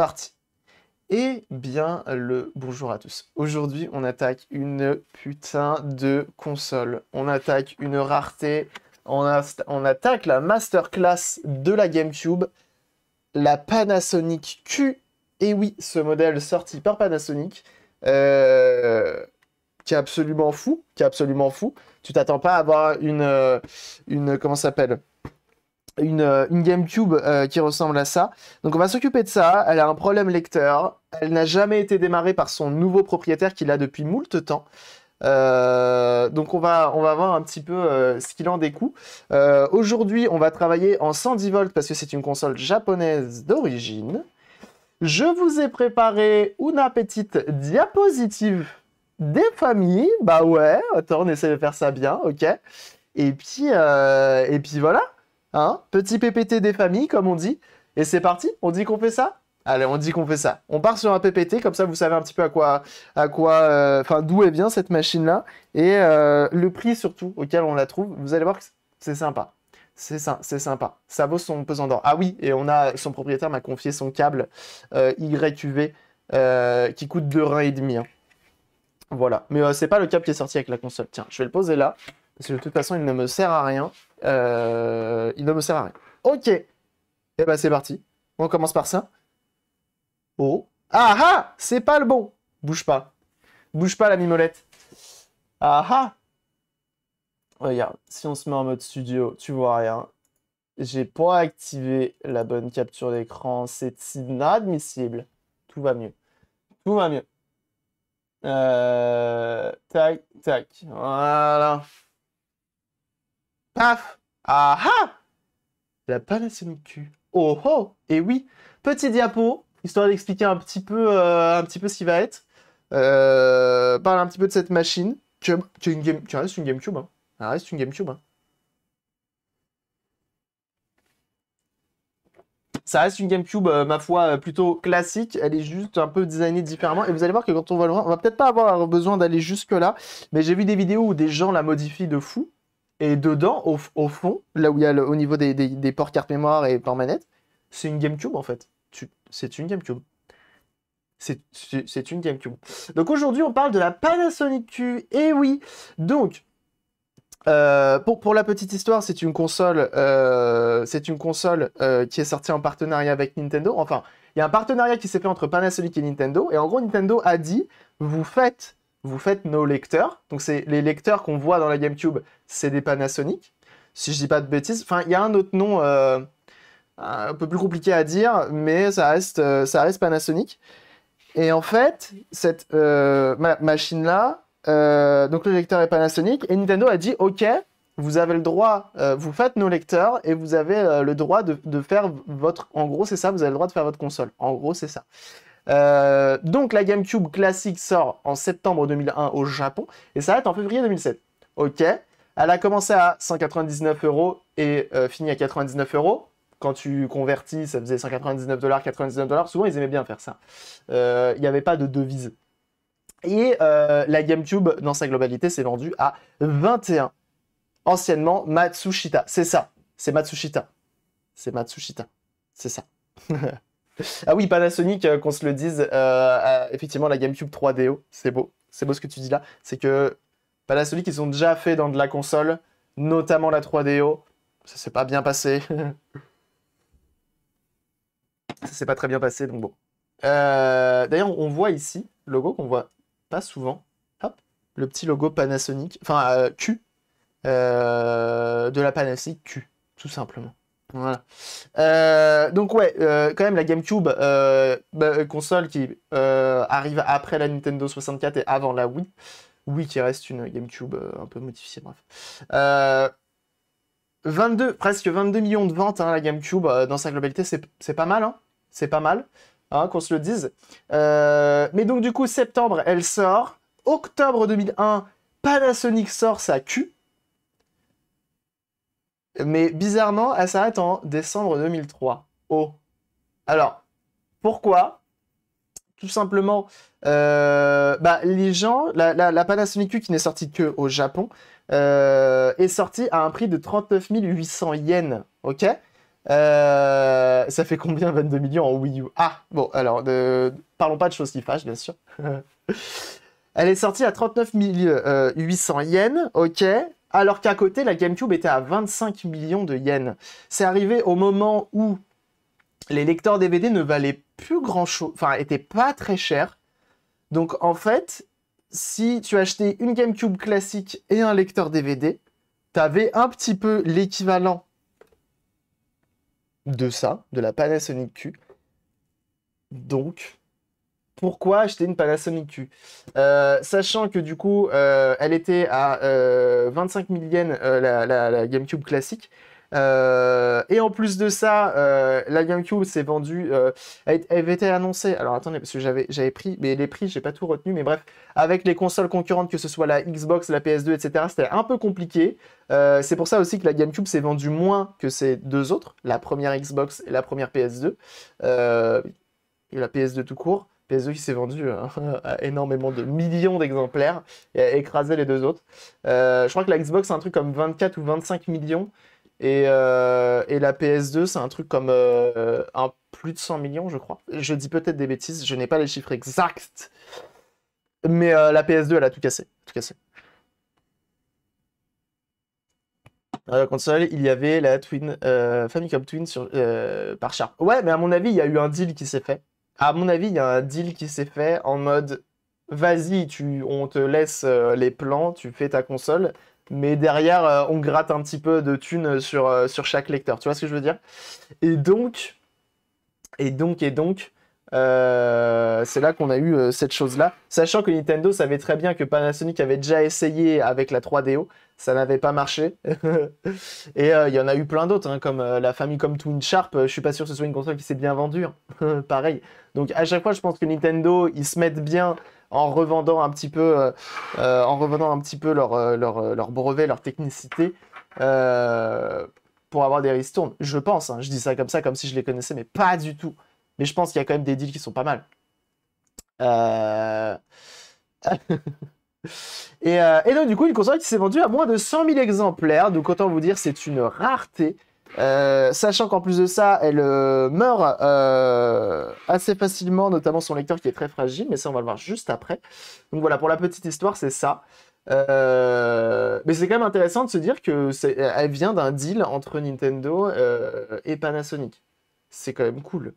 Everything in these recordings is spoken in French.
parti eh bien le bonjour à tous. Aujourd'hui on attaque une putain de console. On attaque une rareté. On, on attaque la masterclass de la GameCube. La Panasonic Q. Et oui, ce modèle sorti par Panasonic. Euh, qui est absolument fou, qui est absolument fou. Tu t'attends pas à avoir une, euh, une comment s'appelle euh, une, GameCube euh, qui ressemble à ça. Donc on va s'occuper de ça. Elle a un problème lecteur. Elle n'a jamais été démarrée par son nouveau propriétaire qui l'a depuis moult temps. Euh, donc on va, on va voir un petit peu ce qu'il en découle. Aujourd'hui, on va travailler en 110 volts parce que c'est une console japonaise d'origine. Je vous ai préparé une petite diapositive des familles. Bah ouais, attends, on essaie de faire ça bien, ok. Et puis, et puis voilà. Hein? Petit PPT des familles, comme on dit. Et c'est parti On dit qu'on fait ça Allez, on dit qu'on fait ça. On part sur un PPT, comme ça vous savez un petit peu à quoi, à quoi, euh, enfin d'où est bien cette machine-là et euh, le prix surtout auquel on la trouve. Vous allez voir que c'est sympa. C'est sympa. Ça vaut son pesant d'or. Ah oui, et on a son propriétaire m'a confié son câble euh, euh qui coûte deux reins et demi. Hein. Voilà. Mais c'est pas le câble qui est sorti avec la console. Tiens, je vais le poser là. Parce que de toute façon, il ne me sert à rien. Euh, il ne me sert à rien. Ok. Et eh ben, c'est parti. On commence par ça. Oh. Ah ah C'est pas le bon Bouge pas. Bouge pas, la mimolette. Ah ah Regarde, si on se met en mode studio, tu vois rien. J'ai pas activé la bonne capture d'écran. C'est inadmissible. Tout va mieux. Tout va mieux. Euh... Tac, tac. Voilà. Ah ah La laissé mon cul. Oh oh Et oui Petit diapo, histoire d'expliquer un petit peu euh, un petit peu ce qui va être. Euh, parle un petit peu de cette machine. Tu une game, reste une GameCube. Hein. Elle reste une GameCube. Hein. Ça reste une GameCube, euh, ma foi, plutôt classique. Elle est juste un peu designée différemment. Et vous allez voir que quand on va le voir, on va peut-être pas avoir besoin d'aller jusque-là. Mais j'ai vu des vidéos où des gens la modifient de fou. Et dedans, au, fond, là où il y a le, au niveau des, ports carte mémoire et port manette, c'est une GameCube en fait. C'est une GameCube. C'est une GameCube. Donc aujourd'hui, on parle de la Panasonic Q. Et oui Donc, euh, pour, pour, la petite histoire, c'est une console, euh, c'est une console euh, qui est sortie en partenariat avec Nintendo. Enfin, il y a un partenariat qui s'est fait entre Panasonic et Nintendo. Et en gros, Nintendo a dit, vous faites vous faites nos lecteurs. Donc c'est les lecteurs qu'on voit dans la GameCube, c'est des Panasonic. Si je dis pas de bêtises, enfin il y a un autre nom euh, un peu plus compliqué à dire, mais ça reste, euh, ça reste Panasonic. Et en fait, cette euh, machine là, donc le lecteur est Panasonic, et Nintendo a dit OK, vous avez le droit, vous faites nos lecteurs et vous avez le droit de, faire votre, en gros c'est ça, vous avez le droit de faire votre console. En gros c'est ça. Euh, donc la GameCube classique sort en septembre 2001 au Japon et ça s'arrête en février 2007. Ok, elle a commencé à 199 euros et euh, finit fini à 99 euros. Quand tu convertis, ça faisait 199 dollars, 99 dollars. Souvent, ils aimaient bien faire ça. Euh, il n'y avait pas de devise. Et la GameCube, dans sa globalité, s'est vendue à 21. Anciennement, Matsushita. C'est ça. C'est Matsushita. C'est Matsushita. C'est ça. Ah oui, Panasonic, euh, qu'on se le dise, euh, effectivement, la GameCube 3DO, c'est beau. C'est beau ce que tu dis là. C'est que Panasonic, ils ont déjà fait dans de la console, notamment la 3DO. Ça s'est pas bien passé. Ça s'est pas très bien passé, donc bon. Euh, d'ailleurs, on voit ici, logo qu'on voit pas souvent. Hop, le petit logo Panasonic, enfin Q, de la Panasonic Q, tout simplement. Euh, donc ouais, euh, quand même la GameCube, euh, bah, console qui arrive après la Nintendo 64 et avant la Wii. Wii qui reste une GameCube un peu modifiée, bref. 22, presque 22 millions de ventes, hein, la GameCube, dans sa globalité, c'est pas mal, hein C'est pas mal, hein, qu'on se le dise. mais donc du coup, septembre, elle sort. Octobre 2001, Panasonic sort sa Q. Mais bizarrement, elle s'arrête en décembre 2003. Oh. Alors, pourquoi Tout simplement, euh, bah, les gens, la, Panasonic Q qui n'est sortie que au Japon, euh, est sortie à un prix de 39 800 yens. Ok euh, ça fait combien 22 millions en Wii U Ah, bon, alors, parlons pas de choses qui fâchent, bien sûr. Elle est sortie à 39 800 yens, ok alors qu'à côté, la GameCube était à 25 millions de yens. C'est arrivé au moment où les lecteurs DVD ne valaient plus grand-chose, enfin, étaient pas très chers. Donc en fait, si tu achetais une GameCube classique et un lecteur DVD, tu avais un petit peu l'équivalent de ça, de la Panasonic Q. Donc, pourquoi acheter une Panasonic Q euh, Sachant que du coup, euh, elle était à 25 euh, 000 yens la, GameCube classique. et en plus de ça, la GameCube s'est vendue. Elle, avait été annoncée. Alors attendez, parce que j'avais pris, mais les prix, j'ai pas tout retenu. Mais bref, avec les consoles concurrentes, que ce soit la Xbox, la PS2, etc., c'était un peu compliqué. C'est pour ça aussi que la GameCube s'est vendue moins que ces deux autres, la première Xbox et la première PS2, et la PS2 tout court. PS2 qui s'est vendu hein, à énormément de millions d'exemplaires et a écrasé les deux autres. Euh, je crois que la Xbox, c'est un truc comme 24 ou 25 millions. Et, euh, la PS2, c'est un truc comme euh, plus de 100 millions, je crois. Je dis peut-être des bêtises, je n'ai pas les chiffres exacts. Mais la PS2, elle a tout cassé. Tout cassé. console, il y avait la Twin, Famicom Twin sur, par Sharp. Ouais, mais à mon avis, il y a eu un deal qui s'est fait à mon avis, il y a un deal qui s'est fait en mode vas-y, tu, on te laisse euh, les plans, tu fais ta console, mais derrière, euh, on gratte un petit peu de thunes sur, euh, sur chaque lecteur. Tu vois ce que je veux dire Et donc, et donc, et donc, euh, c'est là qu'on a eu euh, cette chose-là. Sachant que Nintendo savait très bien que Panasonic avait déjà essayé avec la 3DO, ça n'avait pas marché. et euh, il y en a eu plein d'autres, hein, comme la famille famille Twin Sharp. je suis pas sûr que ce soit une console qui s'est bien vendue. Hein. Pareil. Donc à chaque fois, je pense que Nintendo, ils se mettent bien en revendant un petit peu, en revendant un petit peu leur, leur, brevet, leur technicité pour avoir des ristournes. Je pense, hein. je dis ça comme ça, comme si je les connaissais, mais pas du tout. Mais je pense qu'il y a quand même des deals qui sont pas mal. Euh, euh, et, donc, du coup, une console qui s'est vendue à moins de 100 000 exemplaires. Donc, autant vous dire, c'est une rareté. Euh, sachant qu'en plus de ça, elle meurt assez facilement, notamment son lecteur qui est très fragile, mais ça on va le voir juste après. Donc voilà, pour la petite histoire, c'est ça. mais c'est quand même intéressant de se dire que elle vient d'un deal entre Nintendo et Panasonic. C'est quand même cool.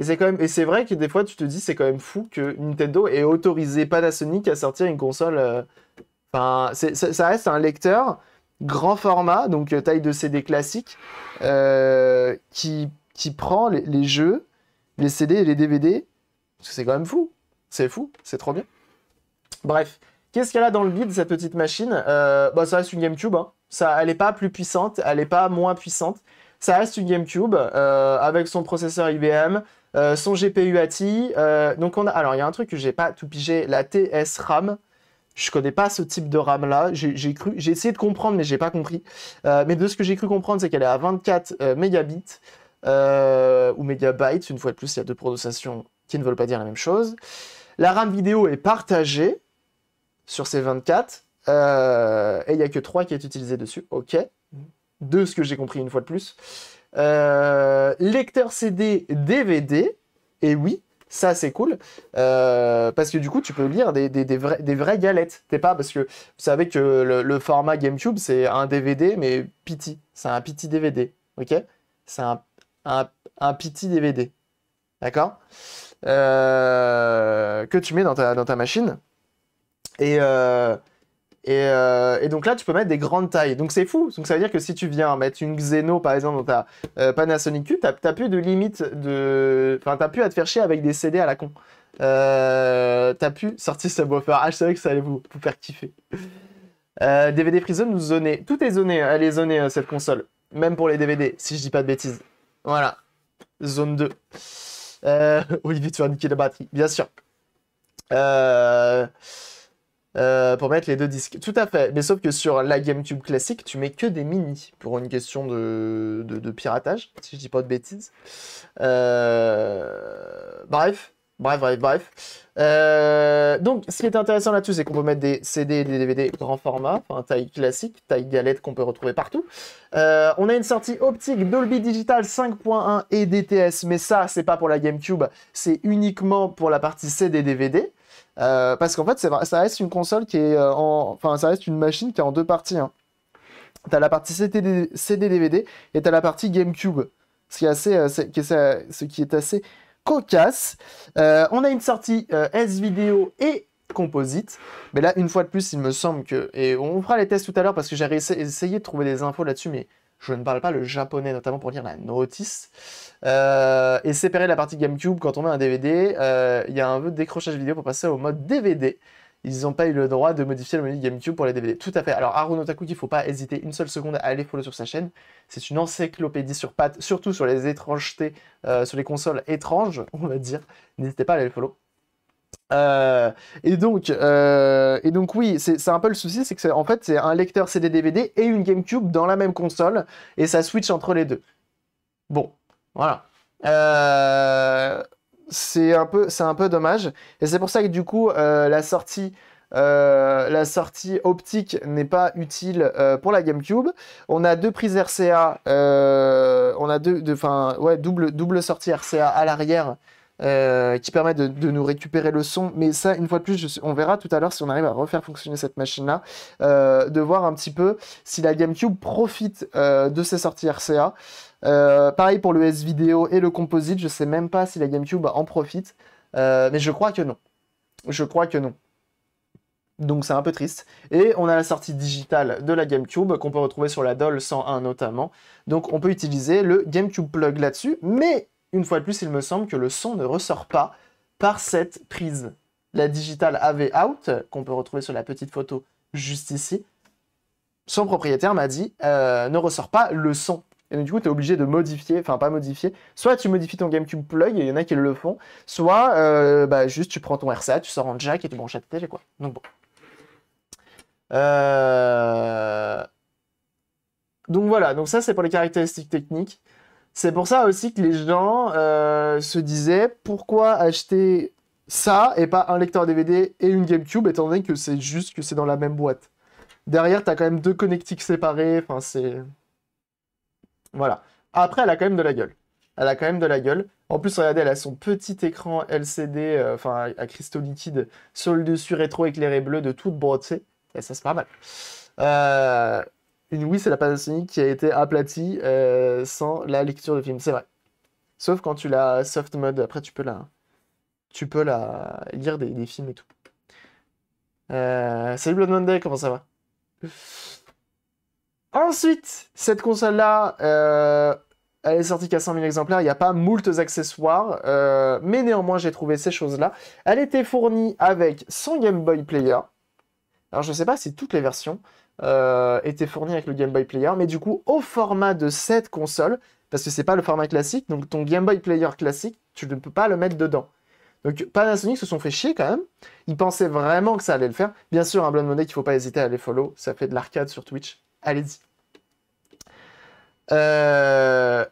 Et c'est quand même, et c'est vrai que des fois tu te dis c'est quand même fou que Nintendo ait autorisé Panasonic à sortir une console. Euh, enfin, ça reste un lecteur grand format, donc euh, taille de CD classique, euh, qui, prend les, jeux, les CD et les DVD. C'est quand même fou. C'est fou, c'est trop bien. Bref, qu'est-ce qu'elle a dans le de cette petite machine bah, Ça reste une GameCube. Hein. Ça, elle n'est pas plus puissante, elle n'est pas moins puissante. Ça reste une GameCube avec son processeur IBM, euh, son GPU ATI. Euh, donc on a, alors il y a un truc que j'ai pas tout pigé, la TS RAM. Je connais pas ce type de RAM là. J'ai cru, j'ai essayé de comprendre, mais j'ai pas compris. Euh, mais de ce que j'ai cru comprendre, c'est qu'elle est à 24 mégabits ou mégabytes. Une fois de plus, il y a deux prononciations qui ne veulent pas dire la même chose. La RAM vidéo est partagée sur ces 24 et il n'y a que 3 qui est utilisé dessus. Ok. Mm. De ce que j'ai compris une fois de plus. Euh, lecteur CD, DVD, et oui, ça c'est cool, euh, parce que du coup tu peux lire des, des, vraies galettes. T'es pas, parce que vous savez que le, format GameCube c'est un DVD, mais piti, c'est un petit DVD, ok C'est un, un, DVD, d'accord euh, Que tu mets dans ta, dans ta machine. Et, euh, et, donc là, tu peux mettre des grandes tailles. Donc c'est fou. Donc ça veut dire que si tu viens mettre une Xeno, par exemple, dans ta euh, Panasonic Q, t'as plus de limite de. Enfin, t'as plus à te faire chier avec des CD à la con. Euh, t'as pu sortir ce beau Ah, je savais que ça allait vous, faire kiffer. DVD prison nous Tout est zoné. Elle est zonée, cette console. Même pour les DVD, si je dis pas de bêtises. Voilà. Zone 2. Oui tu vas niquer la batterie. Bien sûr. Euh. Euh, pour mettre les deux disques. Tout à fait, mais sauf que sur la GameCube classique, tu mets que des mini pour une question de, piratage, si je dis pas de bêtises. Euh, bref, bref, bref, bref. Euh, donc, ce qui est intéressant là-dessus, c'est qu'on peut mettre des CD, et des DVD grand format, enfin taille classique, taille galette qu'on peut retrouver partout. on a une sortie optique Dolby Digital 5.1 et DTS, mais ça, c'est pas pour la GameCube, c'est uniquement pour la partie CD, DVD. Euh, parce qu'en fait, ça reste une console qui est euh, en... Enfin, ça reste une machine qui est en deux parties. Hein. T'as la partie CD-DVD et t'as la partie GameCube. Ce qui est assez, euh, assez cocasse. on a une sortie S-Vidéo et composite. Mais là, une fois de plus, il me semble que... Et on fera les tests tout à l'heure parce que j'ai essayé de trouver des infos là-dessus, mais je ne parle pas le japonais, notamment pour lire la notice. Euh, et séparer la partie GameCube, quand on met un DVD, euh, il y a un peu de décrochage vidéo pour passer au mode DVD. Ils n'ont pas eu le droit de modifier le menu GameCube pour les DVD. Tout à fait. Alors, Haruno Takuki, il ne faut pas hésiter une seule seconde à aller follow sur sa chaîne. C'est une encyclopédie sur pattes, surtout sur les étrangetés, euh, sur les consoles étranges, on va dire. N'hésitez pas à aller follow. Euh, et donc, euh, et donc oui, c'est un peu le souci, c'est que en fait c'est un lecteur CD/DVD et une GameCube dans la même console, et ça switch entre les deux. Bon, voilà. Euh, c'est un peu, c'est un peu dommage, et c'est pour ça que du coup la sortie. la sortie optique n'est pas utile pour la GameCube. On a deux prises RCA, on a deux, enfin ouais, double, double sortie RCA à l'arrière euh, qui permet de, nous récupérer le son. Mais ça, une fois de plus, on verra tout à l'heure si on arrive à refaire fonctionner cette machine-là, euh, de voir un petit peu si la GameCube profite euh, de ces sorties RCA. pareil pour le S-Video et le Composite, je sais même pas si la GameCube en profite, mais je crois que non. Je crois que non. Donc c'est un peu triste. Et on a la sortie digitale de la GameCube qu'on peut retrouver sur la DOL 101 notamment. Donc on peut utiliser le GameCube Plug là-dessus. Mais une fois de plus, il me semble que le son ne ressort pas par cette prise. La Digital AV Out, qu'on peut retrouver sur la petite photo juste ici, son propriétaire m'a dit euh, ne ressort pas le son. Et donc, du coup, tu es obligé de modifier, enfin, pas modifier. Soit tu modifies ton GameCube plug, il y en a qui le font. Soit, euh, bah, juste, tu prends ton RCA, tu sors en jack et tu branches à télé, quoi. Donc, bon. Euh, donc, voilà. Donc, ça, c'est pour les caractéristiques techniques. C'est pour ça aussi que les gens euh, se disaient pourquoi acheter ça et pas un lecteur DVD et une GameCube, étant donné que c'est juste que c'est dans la même boîte. Derrière, t'as quand même deux connectiques séparées, enfin c'est. Voilà. Après, elle a quand même de la gueule. Elle a quand même de la gueule. En plus, regardez, elle a son petit écran LCD, euh, enfin à cristaux liquides, sur le dessus rétro éclairé bleu de toute beauté. Et ça, c'est pas mal. Euh, une Wii, c'est la Panasonic qui a été aplatie euh, sans la lecture de films. c'est vrai. Sauf quand tu la soft mode, après tu peux la, tu peux la lire des, films et tout. Euh, salut Blood Monday, comment ça va Ensuite, cette console-là, euh, elle est sortie qu'à 100 000 exemplaires, il n'y a pas moult accessoires, mais néanmoins j'ai trouvé ces choses-là. Elle était fournie avec son Game Boy Player. Alors je ne sais pas si toutes les versions, euh, était fourni avec le Game Boy Player, mais du coup au format de cette console, parce que c'est pas le format classique, donc ton Game Boy Player classique, tu ne peux pas le mettre dedans. Donc Panasonic se sont fait chier quand même. Ils pensaient vraiment que ça allait le faire. Bien sûr, un hein, Blood Money qu'il faut pas hésiter à aller follow, ça fait de l'arcade sur Twitch. Allez-y. Euh,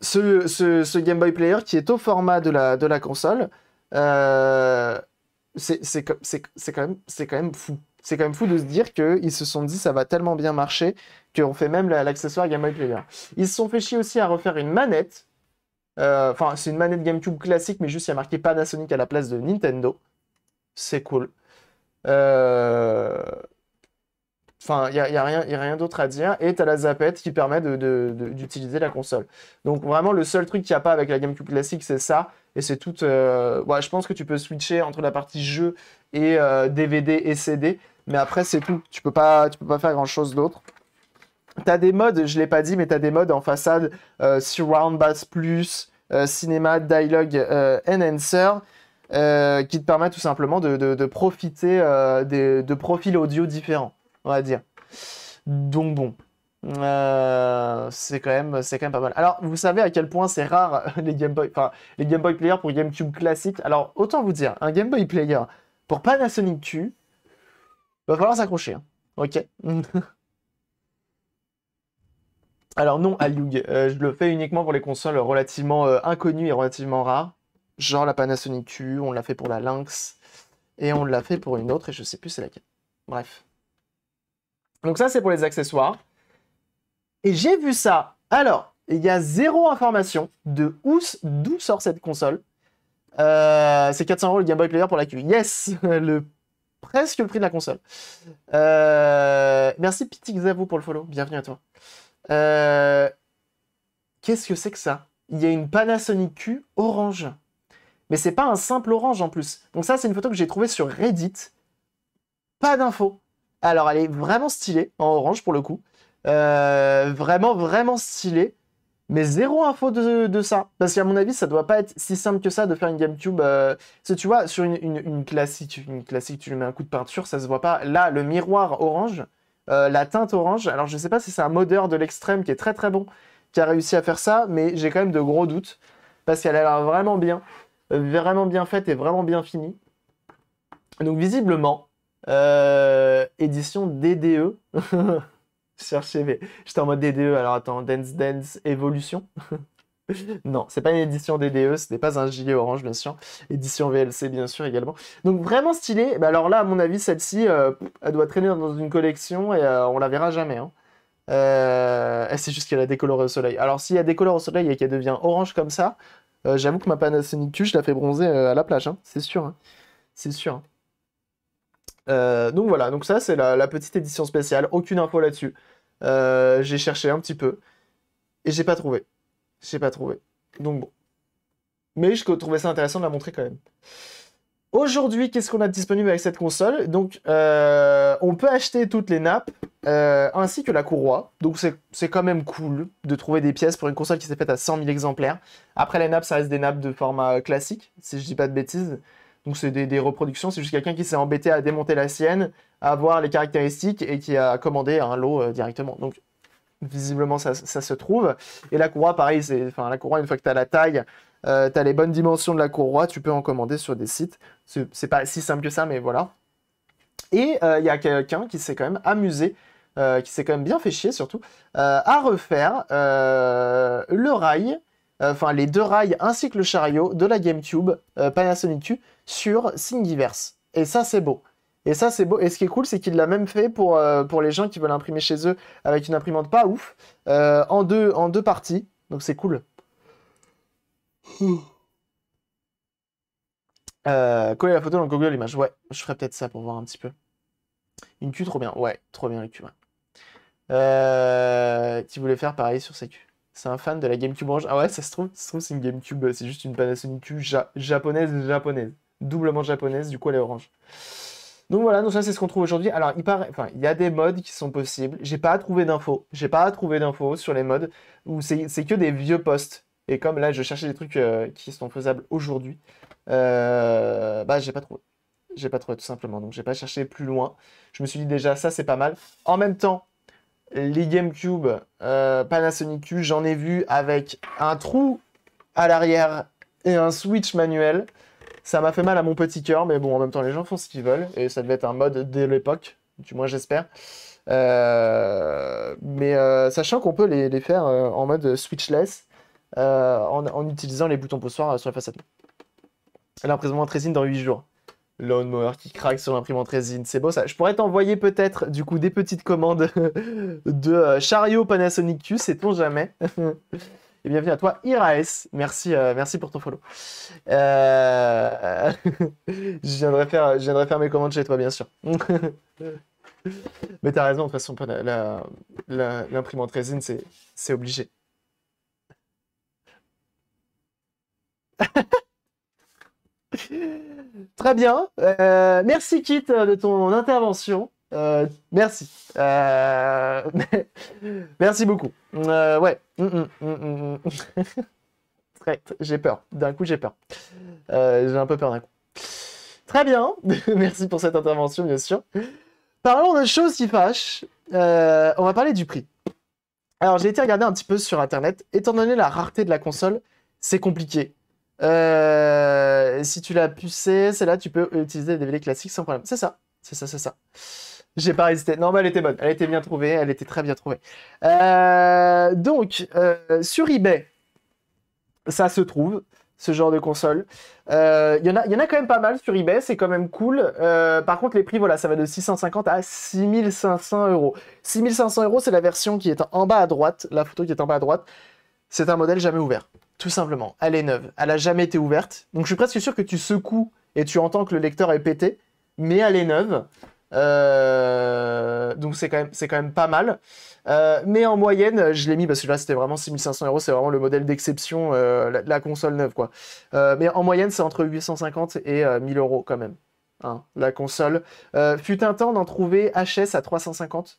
ce, Game Boy Player qui est au format de la, de la console, euh, c'est quand, quand, même fou. C'est quand même fou de se dire qu'ils se sont dit ça va tellement bien marcher qu'on fait même l'accessoire Game Boy Player. Ils se sont fait chier aussi à refaire une manette. Euh, enfin, c'est une manette GameCube classique, mais juste il y a marqué Panasonic à la place de Nintendo. C'est cool. Euh, enfin, il n'y a, rien, d'autre à dire. Et tu as la zapette qui permet d'utiliser la console. Donc, vraiment, le seul truc qu'il n'y a pas avec la GameCube classique, c'est ça. Et c'est tout. Euh, ouais, je pense que tu peux switcher entre la partie jeu et DVD et CD. Mais après, c'est tout. Tu peux pas, tu peux pas faire grand chose d'autre. T'as des modes, je l'ai pas dit, mais tu as des modes en façade euh, Surround Bass Plus, euh, Cinéma, Dialogue, euh, Enhancer, qui te permettent tout simplement de, profiter de profils audio différents, on va dire. Donc bon, c'est quand même c'est quand même pas mal. Alors vous savez à quel point c'est rare les Game Boy enfin les Game Boy Player pour GameCube classique. Alors autant vous dire un Game Boy Player pour Panasonic Q, Va falloir s'accrocher. Hein. Ok. Alors non, à euh, je le fais uniquement pour les consoles relativement euh, inconnues et relativement rares. Genre la Panasonic Q, on l'a fait pour la Lynx, et on l'a fait pour une autre, et je sais plus c'est laquelle. Bref. Donc ça, c'est pour les accessoires. Et j'ai vu ça. Alors, il y a zéro information de où, d'où sort cette console. Euh, c'est 400 euros le Game Boy Player pour la Q. Yes Le presque le prix de la console. Euh, merci Piti pour le follow, bienvenue à toi. Euh, qu'est-ce que c'est que ça Il y a une Panasonic Q orange. Mais c'est pas un simple orange en plus. Donc ça, c'est une photo que j'ai trouvée sur Reddit. Pas d'infos. Alors elle est vraiment stylée, en orange pour le coup. Euh, vraiment, vraiment stylée mais zéro info de, ça. Parce qu'à mon avis, ça doit pas être si simple que ça de faire une GameCube. Euh, tu vois, sur une, classique, une classique, tu lui mets un coup de peinture, ça se voit pas. Là, le miroir orange, euh, la teinte orange, alors je sais pas si c'est un modeur de l'extrême qui est très très bon, qui a réussi à faire ça, mais j'ai quand même de gros doutes. Parce qu'elle a l'air vraiment bien, vraiment bien faite et vraiment bien finie. Donc visiblement, euh, édition DDE. chercher, mais j'étais en mode DDE, alors attends, Dance Dance Evolution Non, c'est pas une édition DDE, ce n'est pas un gilet orange, bien sûr. Édition VLC, bien sûr, également. Donc, vraiment stylé. Bah, alors là, à mon avis, celle-ci, euh, elle doit traîner dans une collection et euh, on la verra jamais. Hein. Euh, c'est juste qu'elle a décoloré au soleil. Alors, s'il y a décoloré au soleil et qu'elle devient orange comme ça, j'avoue que ma Panasonic Q, je la fais bronzer à la plage, hein. c'est sûr. Hein. C'est sûr. Hein. Euh, donc voilà, donc ça c'est la, petite édition spéciale, aucune info là-dessus. Euh, j'ai cherché un petit peu et j'ai pas trouvé. J'ai pas trouvé. Donc bon. Mais je trouvais ça intéressant de la montrer quand même. Aujourd'hui, qu'est-ce qu'on a de disponible avec cette console Donc, euh, on peut acheter toutes les nappes ainsi que la courroie. Donc, c'est quand même cool de trouver des pièces pour une console qui s'est faite à 100 000 exemplaires. Après, les nappes, ça reste des nappes de format classique, si je dis pas de bêtises. Donc c'est des, reproductions, c'est juste quelqu'un qui s'est embêté à démonter la sienne, à voir les caractéristiques et qui a commandé un lot euh, directement. Donc visiblement ça, se trouve. Et la courroie, pareil, c'est, enfin la courroie, une fois que tu as la taille, euh, tu as les bonnes dimensions de la courroie, tu peux en commander sur des sites. C'est, pas si simple que ça, mais voilà. Et euh, il y a quelqu'un qui s'est quand même amusé, qui s'est quand même bien fait chier surtout, à refaire le rail euh, enfin les deux rails ainsi que le chariot de la GameTube euh, Panasonic Q sur Singiverse. Et ça, c'est beau. Et ça, c'est beau. Et ce qui est cool, c'est qu'il l'a même fait pour, euh, pour les gens qui veulent imprimer chez eux avec une imprimante pas ouf, en, deux, en deux parties. Donc c'est cool. coller la photo dans Google l'image. Ouais, je ferai peut-être ça pour voir un petit peu. Une Q, trop bien. Ouais, trop bien les Q. Ouais. tu voulais faire pareil sur ces c'est un fan de la GameCube orange. Ah ouais, ça se trouve, ça trouve c'est une GameCube, c'est juste une Panasonic Cube japonaise, japonaise. Doublement japonaise, du coup elle est orange. Donc voilà, donc ça c'est ce qu'on trouve aujourd'hui. Alors il paraît, enfin il y a des modes qui sont possibles. J'ai pas trouvé d'infos. J'ai pas trouvé d'infos sur les modes où c'est que des vieux posts. Et comme là je cherchais des trucs euh, qui sont faisables aujourd'hui, euh, bah j'ai pas trouvé. J'ai pas trouvé tout simplement. Donc j'ai pas cherché plus loin. Je me suis dit déjà ça c'est pas mal. En même temps, les GameCube euh, Panasonic Q, j'en ai vu avec un trou à l'arrière et un switch manuel. Ça m'a fait mal à mon petit cœur, mais bon, en même temps, les gens font ce qu'ils veulent. Et ça devait être un mode dès l'époque, du moins j'espère. Euh, mais euh, sachant qu'on peut les, faire en mode switchless en, utilisant les boutons poussoirs sur la façade. L'impression trésor dans 8 jours. Lawnmower qui craque sur l'imprimante résine, c'est beau ça. Je pourrais t'envoyer peut-être du coup des petites commandes de euh, chariot Panasonic Q, sait-on jamais. Et bienvenue à toi, Iraes. Merci, euh, merci pour ton follow. Euh, je, viendrai faire, je viendrai faire mes commandes chez toi, bien sûr. Mais t'as raison, de toute façon, l'imprimante résine, c'est obligé. Très bien. Euh, merci, Kit, de ton intervention. Euh, merci. Euh, merci beaucoup. ouais. Mm, mm, mm, j'ai peur. D'un coup, j'ai peur. j'ai un peu peur d'un coup. Très bien. merci pour cette intervention, bien sûr. Parlons de choses qui fâchent. on va parler du prix. Alors, j'ai été regarder un petit peu sur Internet. Étant donné la rareté de la console, c'est compliqué euh, si tu l'as pucé, celle-là, tu peux utiliser des DVD classiques sans problème. C'est ça, c'est ça, c'est ça. J'ai pas hésité. Non, elle était bonne. Elle était bien trouvée. Elle était très bien trouvée. Euh, donc, euh, sur eBay, ça se trouve, ce genre de console. Il y, en a, y en a quand même pas mal sur eBay. C'est quand même cool. par contre, les prix, voilà, ça va de 650 à 6500 euros. 6500 euros, c'est la version qui est en bas à droite. La photo qui est en bas à droite. C'est un modèle jamais ouvert. Tout simplement. Elle est neuve. Elle a jamais été ouverte. Donc je suis presque sûr que tu secoues et tu entends que le lecteur est pété. Mais elle est neuve. Euh, donc c'est quand, même, pas mal. Euh, mais en moyenne, je l'ai mis parce que là c'était vraiment 6500 euros, c'est vraiment le modèle d'exception, euh, la, console neuve quoi. mais en moyenne, c'est entre 850 et 1000 euros quand même. Hein, la console. fut un temps d'en trouver HS à 350.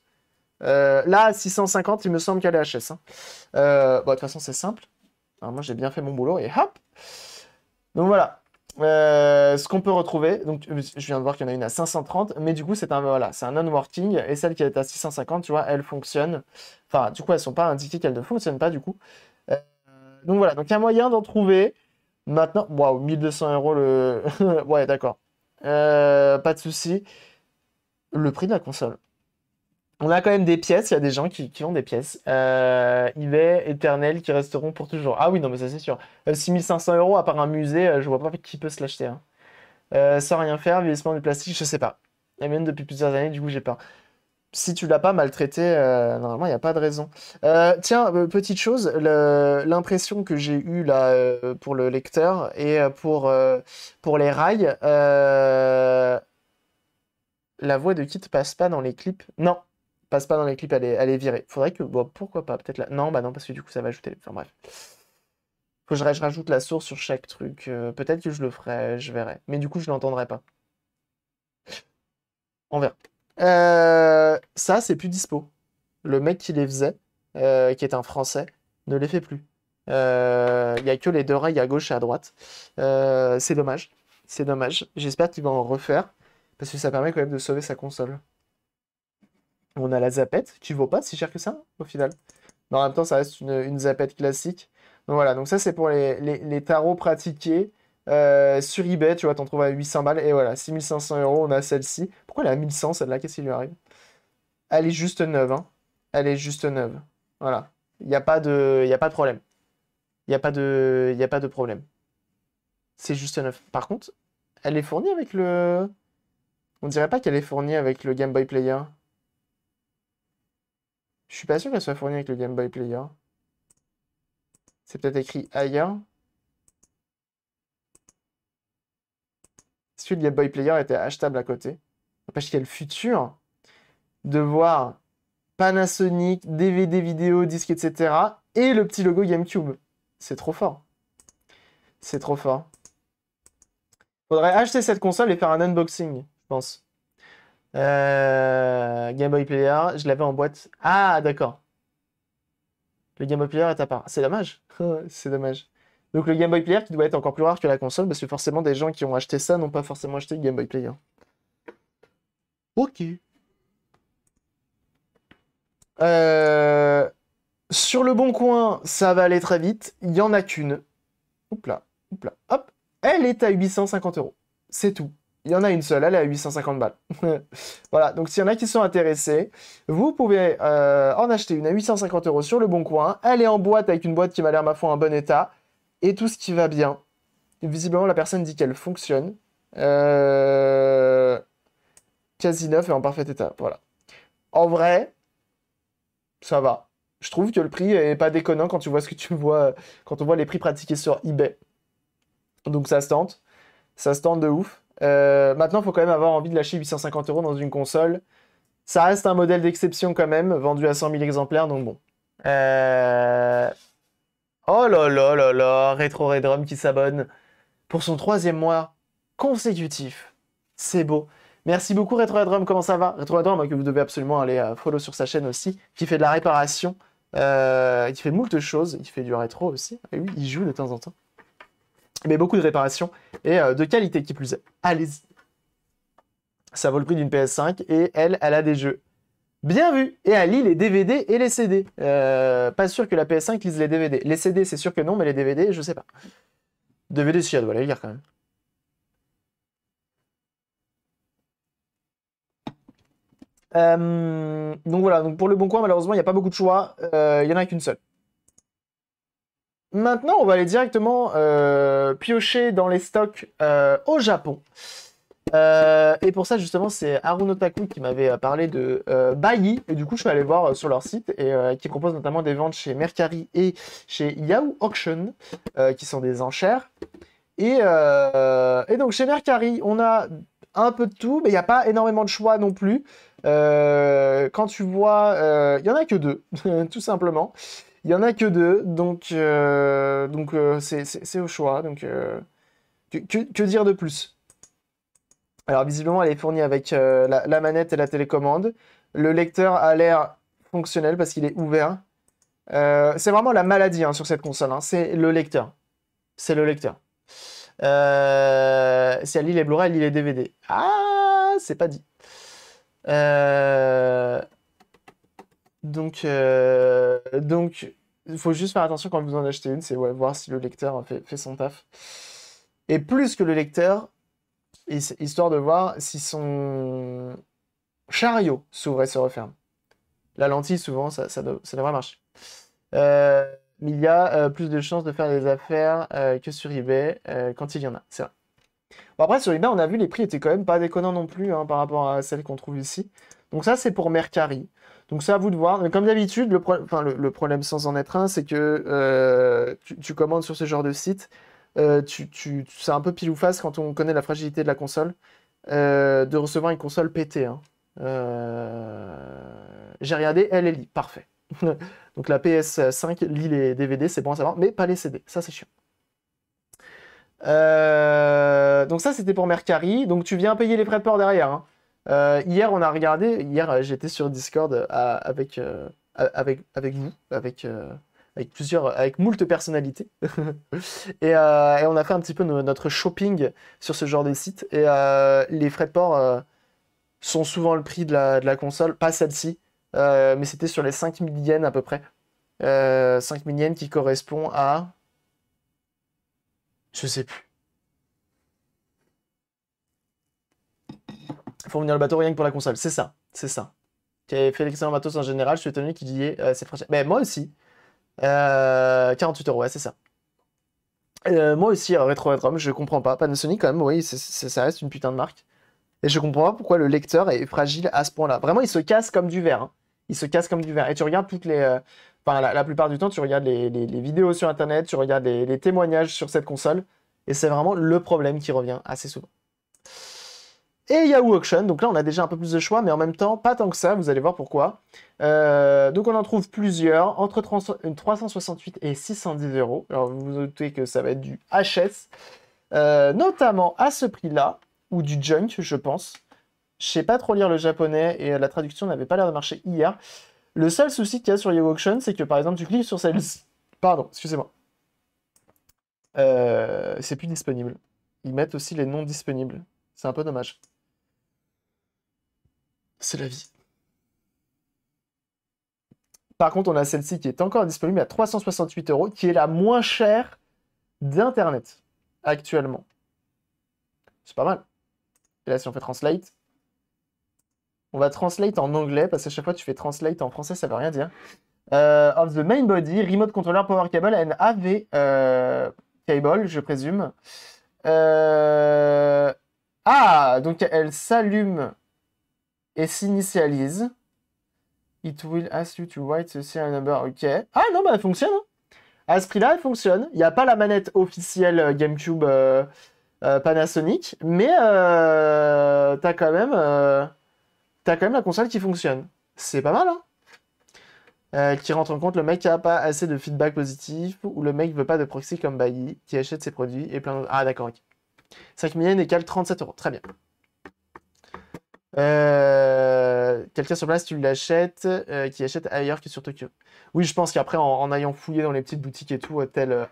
là, à 650, il me semble qu'elle est HS. Hein. de toute façon, c'est simple moi, j'ai bien fait mon boulot et hop Donc voilà, euh, ce qu'on peut retrouver. Donc je viens de voir qu'il y en a une à 530, mais du coup, c'est un, voilà, c'est un working Et celle qui est à 650, tu vois, elle fonctionne. Enfin, du coup, elles sont pas indiquées qu'elles ne fonctionnent pas, du coup. Euh, donc voilà, donc il y a moyen d'en trouver. Maintenant, waouh, 1200 euros le... ouais, d'accord. Euh, pas de souci. Le prix de la console. On a quand même des pièces, il y a des gens qui, ont des pièces. Euh, éternel, qui resteront pour toujours. Ah oui, non, mais ça c'est sûr. 6500 euh, euros, à part un musée, euh, je vois pas qui peut se l'acheter. Hein. Euh, sans rien faire, vieillissement du plastique, je sais pas. Et même depuis plusieurs années, du coup, j'ai peur. Si tu l'as pas maltraité, normalement, il n'y a pas de raison. tiens, petite chose, l'impression que j'ai eue là pour le lecteur et pour, pour les rails, la voix de qui te passe pas dans les clips Non, passe pas dans les clips, elle est, virée. Faudrait que. Bon, pourquoi pas Peut-être là. Non, bah non, parce que du coup, ça va ajouter. Enfin, bref. Faut que je, rajoute la source sur chaque truc. Euh, peut-être que je le ferai, je verrai. Mais du coup, je l'entendrai pas. On verra. Euh, ça, c'est plus dispo. Le mec qui les faisait, euh, qui est un Français, ne les fait plus. Il n'y a que les deux rails à gauche et à droite. c'est dommage. C'est dommage. J'espère qu'il va en refaire. Parce que ça permet quand même de sauver sa console. On a la zapette qui vaut pas si cher que ça au final. Mais en même temps, ça reste une, zapette classique. Donc voilà, donc ça c'est pour les, tarots pratiqués. Euh, sur eBay, tu vois, t'en trouves à 800 balles. Et voilà, 6500 euros, on a celle-ci. Pourquoi elle est à 1100 celle-là Qu'est-ce qui lui arrive Elle est juste neuve. Hein. Elle est juste neuve. Voilà. Il n'y a, pas de... y a pas de problème. Il n'y a, pas de... Y a pas de problème. C'est juste neuf. Par contre, elle est fournie avec le. On dirait pas qu'elle est fournie avec le Game Boy Player. Je suis pas sûr qu'elle soit fournie avec le Game Boy Player. C'est peut-être écrit ailleurs. Si le Game Boy Player était achetable à côté. N'empêche qu'il y a le futur de voir Panasonic, DVD vidéo, disque, etc. Et le petit logo GameCube. C'est trop fort. C'est trop fort. Faudrait acheter cette console et faire un unboxing, je pense. Euh, Game Boy Player, je l'avais en boîte. Ah, d'accord. Le Game Boy Player est à part. C'est dommage. c'est dommage. Donc le Game Boy Player qui doit être encore plus rare que la console, parce que forcément des gens qui ont acheté ça n'ont pas forcément acheté le Game Boy Player. Ok. Euh, sur le bon coin, ça va aller très vite. Il n'y en a qu'une. Oups là, hop. Elle est à 850 euros. C'est tout il y en a une seule, elle est à 850 balles. voilà, donc s'il y en a qui sont intéressés, vous pouvez euh, en acheter une à 850 euros sur le bon coin. Elle est en boîte avec une boîte qui m'a l'air, ma foi, en bon état. Et tout ce qui va bien. Visiblement, la personne dit qu'elle fonctionne. Euh... Quasi neuf et en parfait état. Voilà. En vrai, ça va. Je trouve que le prix est pas déconnant quand tu vois ce que tu vois, quand on voit les prix pratiqués sur eBay. Donc ça se tente. Ça se tente de ouf. Euh, maintenant, il faut quand même avoir envie de lâcher 850 euros dans une console. Ça reste un modèle d'exception quand même, vendu à 100 000 exemplaires, donc bon. Euh, oh là là là là, Retro Redrum qui s'abonne pour son troisième mois consécutif. C'est beau. Merci beaucoup Retro Redrum, comment ça va Retro Redrum, que vous devez absolument aller euh, follow sur sa chaîne aussi, qui fait de la réparation, qui fait moult choses, il fait du rétro aussi. oui, il joue de temps en temps mais beaucoup de réparations et euh, de qualité qui plus est. Allez-y. Ça vaut le prix d'une PS5 et elle, elle a des jeux. Bien vu Et elle lit les DVD et les CD. Euh, pas sûr que la PS5 lise les DVD. Les CD, c'est sûr que non, mais les DVD, je sais pas. DVD, si elle doit les lire quand même. Euh, donc voilà, donc pour le bon coin, malheureusement, il n'y a pas beaucoup de choix. Il n'y y en a qu'une seule. Maintenant, on va aller directement euh, piocher dans les stocks euh, au Japon. Euh, et pour ça, justement, c'est Harunotaku qui m'avait parlé de Bailly. Et du coup, je suis allé voir sur leur site et qui propose notamment des ventes chez Mercari et chez Yahoo Auction, qui sont des enchères. Et, et, donc, chez Mercari, on a un peu de tout, mais il n'y a pas énormément de choix non plus. quand tu vois, il n'y en a que deux, tout simplement. Il y en a que deux, donc euh, donc euh, c'est au choix. Donc euh, que, dire de plus Alors visiblement, elle est fournie avec la, manette et la télécommande. Le lecteur a l'air fonctionnel parce qu'il est ouvert. c'est vraiment la maladie hein, sur cette console. Hein. C'est le lecteur. C'est le lecteur. si elle lit les Blu-ray, elle lit les DVD. Ah, c'est pas dit. Euh... Donc, euh, donc, il faut juste faire attention quand vous en achetez une, c'est voir si le lecteur fait, son taf. Et plus que le lecteur, histoire de voir si son chariot s'ouvre et se referme. La lentille, souvent, ça, devrait marcher. mais euh, il y a euh, plus de chances de faire des affaires que sur eBay quand il y en a, c'est Bon, après, sur eBay, on a vu les prix étaient quand même pas déconnants non plus hein, par rapport à celles qu'on trouve ici. Donc ça, c'est pour Mercari. Donc c'est à vous de voir. Mais comme d'habitude, le, problème sans en être un, c'est que euh, tu, commandes sur ce genre de site, euh, tu, c'est un peu pile ou face quand on connaît la fragilité de la console, euh, de recevoir une console pétée. Hein. J'ai regardé, elle est lit, parfait. Donc la PS5 lit les DVD, c'est bon à savoir, mais pas les CD, ça c'est chiant. donc ça c'était pour Mercari, donc tu viens payer les frais de port derrière. Hein. Euh, hier, on a regardé. Hier, euh, j'étais sur Discord euh, avec, avec, avec vous, avec, avec plusieurs, avec moult personnalités. et, on a fait un petit peu notre shopping sur ce genre de site. Et les frais de port sont souvent le prix de la, de la console, pas celle-ci, mais c'était sur les 5000 yens à peu près. 5000 yens qui correspond à. Je sais plus. Faut revenir le bateau rien que pour la console. C'est ça, c'est ça. Qui avait fait l'excellent matos en général, je suis étonné qu'il y ait ces cette Mais moi aussi. 48 euh, euros, ouais, c'est ça. Euh, moi aussi, Retro Retrom, je comprends pas. Panasonic, quand même, oui, ça reste une putain de marque. Et je comprends pas pourquoi le lecteur est fragile à ce point-là. Vraiment, il se casse comme du verre. Hein. Il se casse comme du verre. Et tu regardes toutes les. Euh, enfin, la, plupart du temps, tu regardes les, vidéos sur Internet, tu regardes les, les témoignages sur cette console. Et c'est vraiment le problème qui revient assez souvent et Yahoo Auction. Donc là, on a déjà un peu plus de choix, mais en même temps, pas tant que ça, vous allez voir pourquoi. Euh, donc on en trouve plusieurs, entre 368 et 610 euros. Alors vous vous doutez que ça va être du HS, euh, notamment à ce prix-là, ou du junk, je pense. Je sais pas trop lire le japonais et la traduction n'avait pas l'air de marcher hier. Le seul souci qu'il y a sur Yahoo Auction, c'est que par exemple, tu cliques sur celle-ci. Pardon, excusez-moi. Euh, c'est plus disponible. Ils mettent aussi les noms disponibles. C'est un peu dommage. C'est la vie. Par contre, on a celle-ci qui est encore disponible à 368 euros, qui est la moins chère d'Internet actuellement. C'est pas mal. Et là, si on fait translate, on va translate en anglais, parce qu'à chaque fois, tu fais translate en français, ça veut rien dire. Euh, of the main body, remote controller, power cable and AV euh, cable, je présume. Euh, ah, donc elle s'allume et s'initialise. It will ask you to write the serial number. Ok. Ah non, bah elle fonctionne. Hein. À ce prix-là, elle fonctionne. Il n'y a pas la manette officielle euh, GameCube euh, euh, Panasonic, mais euh, t'as quand même t'as quand même la console qui fonctionne. C'est pas mal, hein Qui rentre en compte le mec qui a pas assez de feedback positif ou le mec veut pas de proxy comme Bailly qui achète ses produits et plein d'autres. Ah d'accord, ok. 5 millions yens égale 37 euros. Très bien. Euh, quelqu'un sur place, tu l'achètes, euh, qui achète ailleurs que sur Tokyo. Oui, je pense qu'après, en, ayant fouillé dans les petites boutiques et tout, euh, tel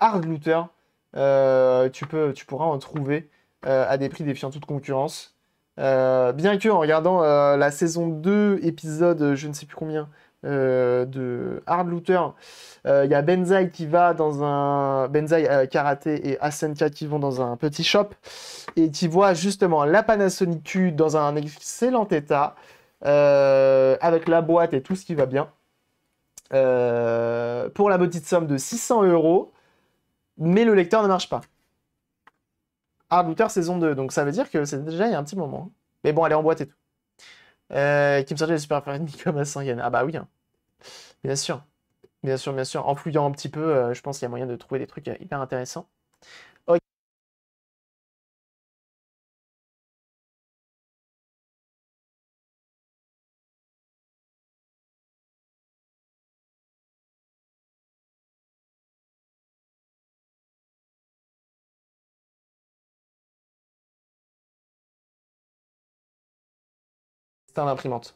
tu, peux, tu pourras en trouver à des prix défiant toute concurrence. bien que, en regardant la saison 2, épisode je ne sais plus combien, euh, de Hard Looter. Il euh, y a Benzai qui va dans un. Benzai euh, Karate Karaté et Asenka qui vont dans un petit shop et qui voit justement la Panasonic Q dans un excellent état avec la boîte et tout ce qui va bien. pour la petite somme de 600 euros, mais le lecteur ne marche pas. Hard Looter saison 2, donc ça veut dire que c'est déjà il y a un petit moment. Mais bon, elle est en boîte et tout. Euh, qui me sortait les super familles de à 100 Ah bah oui, hein. bien sûr. Bien sûr, bien sûr. En fouillant un petit peu, euh, je pense qu'il y a moyen de trouver des trucs euh, hyper intéressants. l'imprimante.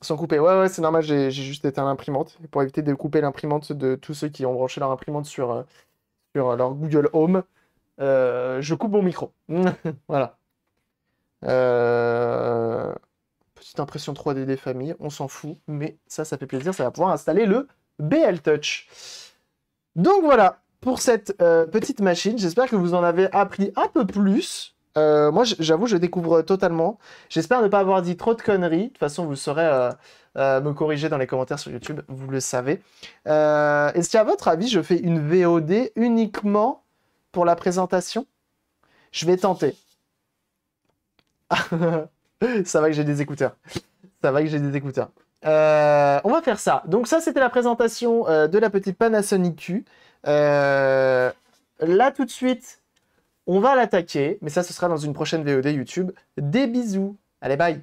Sans couper. Ouais, ouais, c'est normal, j'ai juste éteint l'imprimante. Pour éviter de couper l'imprimante de tous ceux qui ont branché leur imprimante sur, euh, sur euh, leur Google Home, euh, je coupe mon micro. voilà. Petite impression 3D des familles, on s'en fout, mais ça, ça fait plaisir, ça va pouvoir installer le BL Touch. Donc voilà pour cette petite machine, j'espère que vous en avez appris un peu plus euh, moi, j'avoue, je découvre totalement. J'espère ne pas avoir dit trop de conneries. De toute façon, vous saurez euh, euh, me corriger dans les commentaires sur YouTube, vous le savez. Est-ce qu'à votre avis, je fais une VOD uniquement pour la présentation Je vais tenter. Ça va que j'ai des écouteurs. Ça va que j'ai des écouteurs. on va faire ça. Donc ça, c'était la présentation de la petite Panasonic Q. là, tout de suite, on va l'attaquer, mais ça, ce sera dans une prochaine VOD YouTube. Des bisous. Allez, bye